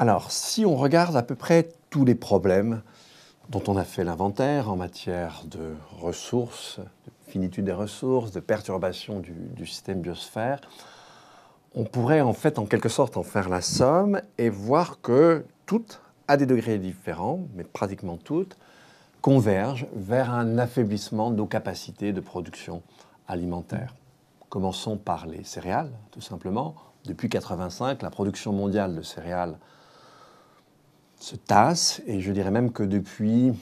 Alors, si on regarde à peu près tous les problèmes dont on a fait l'inventaire en matière de ressources, de finitude des ressources, de perturbation du, système biosphère, on pourrait en fait en quelque sorte en faire la somme et voir que toutes, à des degrés différents, mais pratiquement toutes, convergent vers un affaiblissement de nos capacités de production alimentaire. Commençons par les céréales, tout simplement. Depuis 1985, la production mondiale de céréales se tasse, et je dirais même que depuis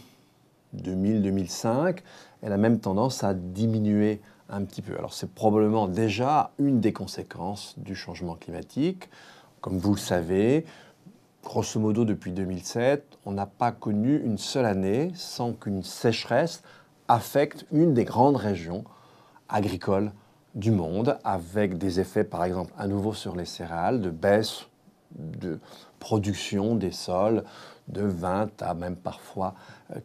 2000-2005, elle a même tendance à diminuer un petit peu. Alors c'est probablement déjà une des conséquences du changement climatique. Comme vous le savez, grosso modo depuis 2007, on n'a pas connu une seule année sans qu'une sécheresse affecte une des grandes régions agricoles du monde, avec des effets par exemple à nouveau sur les céréales, de baisse de production des sols de 20 à même parfois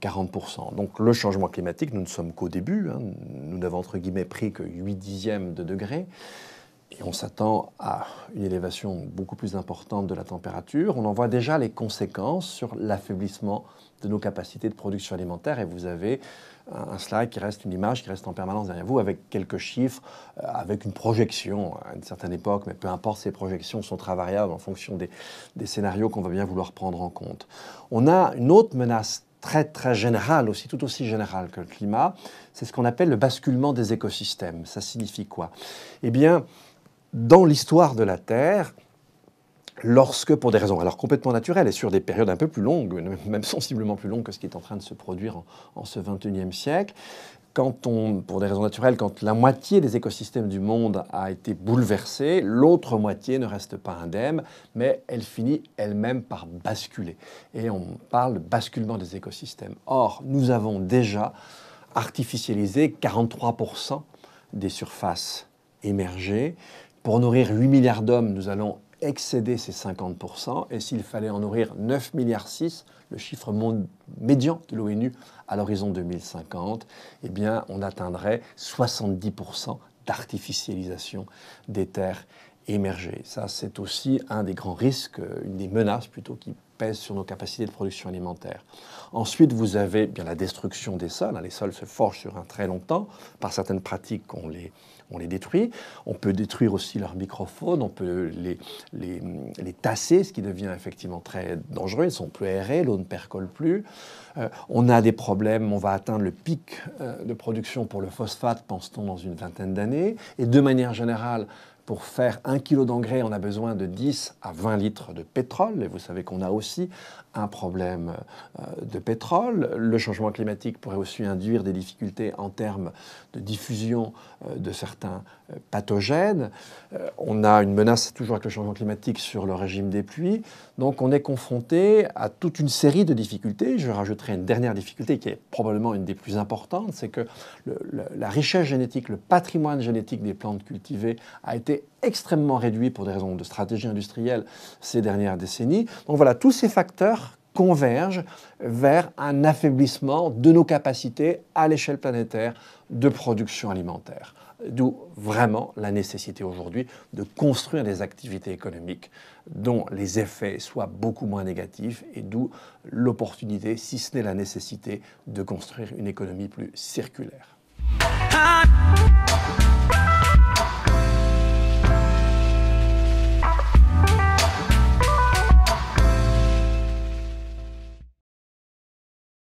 40%. Euh, Donc le changement climatique, nous ne sommes qu'au début, hein. nous n'avons entre guillemets pris que 8 dixièmes de degré, on s'attend à une élévation beaucoup plus importante de la température, on en voit déjà les conséquences sur l'affaiblissement de nos capacités de production alimentaire. Et vous avez un slide qui reste, une image qui reste en permanence derrière vous avec quelques chiffres, euh, avec une projection hein, à une certaine époque, mais peu importe, ces projections sont très variables en fonction des, des scénarios qu'on va bien vouloir prendre en compte. On a une autre menace très très générale, aussi tout aussi générale que le climat, c'est ce qu'on appelle le basculement des écosystèmes. Ça signifie quoi Eh bien, dans l'histoire de la Terre, lorsque, pour des raisons alors complètement naturelles et sur des périodes un peu plus longues, même sensiblement plus longues que ce qui est en train de se produire en, ce 21e siècle, quand on, pour des raisons naturelles, quand la moitié des écosystèmes du monde a été bouleversée, l'autre moitié ne reste pas indemne, mais elle finit elle-même par basculer. Et on parle de basculement des écosystèmes. Or, nous avons déjà artificialisé 43% des surfaces émergées, pour nourrir 8 milliards d'hommes, nous allons excéder ces 50%, et s'il fallait en nourrir 9 milliards 6, le chiffre médian de l'ONU à l'horizon 2050, eh bien, on atteindrait 70% d'artificialisation des terres émerger. Ça, c'est aussi un des grands risques, euh, une des menaces plutôt qui pèsent sur nos capacités de production alimentaire. Ensuite, vous avez bien la destruction des sols. Hein. Les sols se forgent sur un très long temps. Par certaines pratiques, on les, on les détruit. On peut détruire aussi leurs microfaune. on peut les, les, les, tasser, ce qui devient effectivement très dangereux. Ils sont plus aérés, l'eau ne percole plus. Euh, on a des problèmes, on va atteindre le pic euh, de production pour le phosphate, pense-t-on, dans une vingtaine d'années. Et de manière générale, pour faire un kilo d'engrais, on a besoin de 10 à 20 litres de pétrole. Et vous savez qu'on a aussi un problème euh, de pétrole. Le changement climatique pourrait aussi induire des difficultés en termes de diffusion euh, de certains euh, pathogènes. On a une menace toujours avec le changement climatique sur le régime des pluies. Donc on est confronté à toute une série de difficultés. Je rajouterai une dernière difficulté qui est probablement une des plus importantes, c'est que la richesse génétique, le patrimoine génétique des plantes cultivées a été extrêmement réduit pour des raisons de stratégie industrielle ces dernières décennies. Donc voilà, tous ces facteurs convergent vers un affaiblissement de nos capacités à l'échelle planétaire de production alimentaire. D'où vraiment la nécessité aujourd'hui de construire des activités économiques dont les effets soient beaucoup moins négatifs et d'où l'opportunité, si ce n'est la nécessité, de construire une économie plus circulaire.